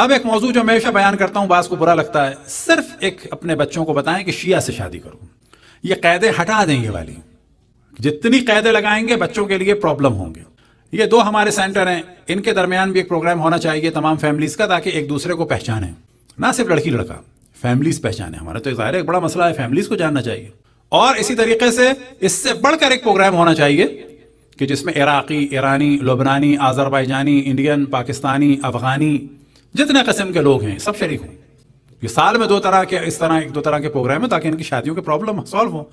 अब एक मौजू जो मैं हमेशा बयान करता हूँ बास को बुरा लगता है सिर्फ एक अपने बच्चों को बताएं कि शिया से शादी करो ये कैदे हटा देंगे वाली जितनी कैदे लगाएंगे बच्चों के लिए प्रॉब्लम होंगे ये दो हमारे सेंटर हैं इनके दरमियान भी एक प्रोग्राम होना चाहिए तमाम फैमिलीज़ का ताकि एक दूसरे को पहचाने ना सिर्फ लड़की लड़का फैमिलीज़ पहचाने हमारा तो ज़ाहिर एक बड़ा मसला है फैमिलीज़ को जानना चाहिए और इसी तरीके से इससे बढ़कर एक प्रोग्राम होना चाहिए कि जिसमें इराक़ी ईरानी लुबनानी आज़रबाईजानी इंडियन पाकिस्तानी अफ़गानी जितने कस्म के लोग हैं सब शरीक हों ये साल में दो तरह के इस तरह एक दो तरह के प्रोग्राम है ताकि इनकी शादियों के प्रॉब्लम सॉल्व हो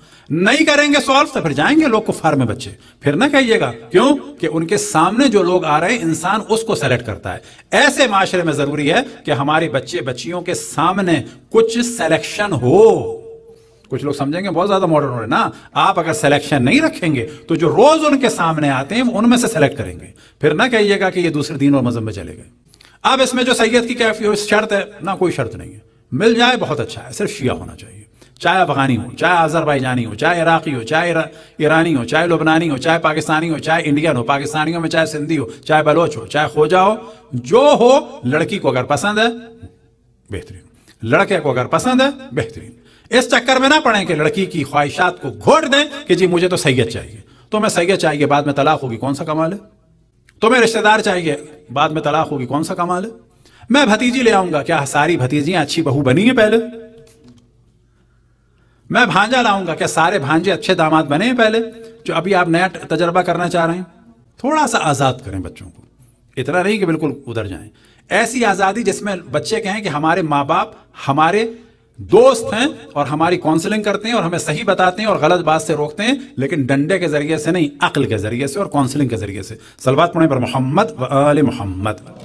नहीं करेंगे सॉल्व तो फिर जाएंगे लोग को में बच्चे फिर ना कहिएगा क्यों कि उनके सामने जो लोग आ रहे हैं इंसान उसको सेलेक्ट करता है ऐसे माशरे में जरूरी है कि हमारे बच्चे बच्चियों के सामने कुछ सेलेक्शन हो कुछ लोग समझेंगे बहुत ज्यादा मॉडर्न हो रहे ना आप अगर सिलेक्शन नहीं रखेंगे तो जो रोज उनके सामने आते हैं उनमें से सेलेक्ट करेंगे फिर ना कहिएगा कि ये दूसरे दिन और मजहब में चले गए अब इसमें जो सैयद की हो शर्त है ना कोई शर्त नहीं है मिल जाए बहुत अच्छा है सिर्फ शिया होना चाहिए चाहे अफगानी हो चाहे जानी हो चाहे इराक़ी हो चाहे ईरानी हो चाहे लुबनानी हो चाहे पाकिस्तानी हो चाहे इंडियन हो पाकिस्तानियों में चाहे सिंधी हो चाहे बलोच हो चाहे खोजा हो जो हो लड़की को अगर पसंद है बेहतरीन लड़के को अगर पसंद है बेहतरीन इस चक्कर में ना पड़े कि लड़की की ख्वाहिशात को घोट दें कि जी मुझे तो सैयद चाहिए तो मैं सैयद चाहिए बाद में तलाक होगी कौन सा कमाल है तुम्हें तो रिश्तेदार चाहिए बाद में तलाक होगी कौन सा कमाल है मैं भतीजी ले आऊंगा क्या सारी भतीजियां अच्छी बहू बनी है पहले मैं भांजा लाऊंगा क्या सारे भांजे अच्छे दामाद बने हैं पहले जो अभी आप नया तजर्बा करना चाह रहे हैं थोड़ा सा आज़ाद करें बच्चों को इतना नहीं कि बिल्कुल उधर जाएं ऐसी आज़ादी जिसमें बच्चे कहें कि हमारे माँ बाप हमारे दोस्त हैं और हमारी काउंसलिंग करते हैं और हमें सही बताते हैं और गलत बात से रोकते हैं लेकिन डंडे के जरिए से नहीं अकल के जरिए से और काउंसलिंग के जरिए से सलवात पुणे पर मोहम्मद व आल मोहम्मद